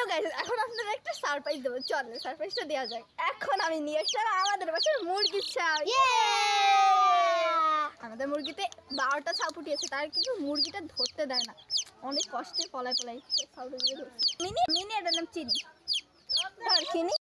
চলো গাইজ এখন আপনাদের একটা সারপ্রাইজ দেবো চলো সারপ্রাইজটা দেওয়া যাক এখন আমি নিয়ে এসেছি আমাদের বাসায় মুরগির ছাপ আমাদের মুরগিতে বারোটা ছাপ উঠিয়েছে তার কিন্তু মুরগিটা ধরতে দেয় না অনেক কষ্টে পলায় পলায় মিনি মিনি এটার নাম চিনি আর চিনি